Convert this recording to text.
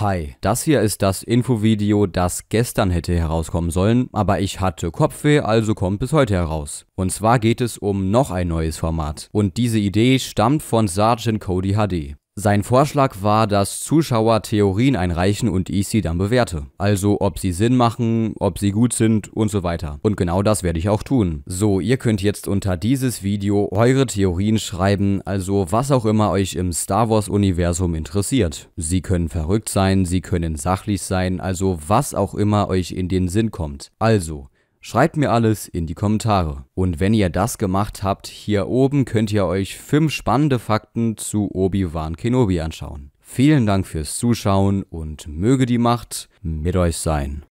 Hi, das hier ist das Infovideo, das gestern hätte herauskommen sollen, aber ich hatte Kopfweh, also kommt bis heute heraus. Und zwar geht es um noch ein neues Format. Und diese Idee stammt von Sergeant Cody HD. Sein Vorschlag war, dass Zuschauer Theorien einreichen und ich sie dann bewerte. Also ob sie Sinn machen, ob sie gut sind und so weiter. Und genau das werde ich auch tun. So, ihr könnt jetzt unter dieses Video eure Theorien schreiben, also was auch immer euch im Star Wars Universum interessiert. Sie können verrückt sein, sie können sachlich sein, also was auch immer euch in den Sinn kommt. Also, Schreibt mir alles in die Kommentare. Und wenn ihr das gemacht habt, hier oben könnt ihr euch 5 spannende Fakten zu Obi-Wan Kenobi anschauen. Vielen Dank fürs Zuschauen und möge die Macht mit euch sein.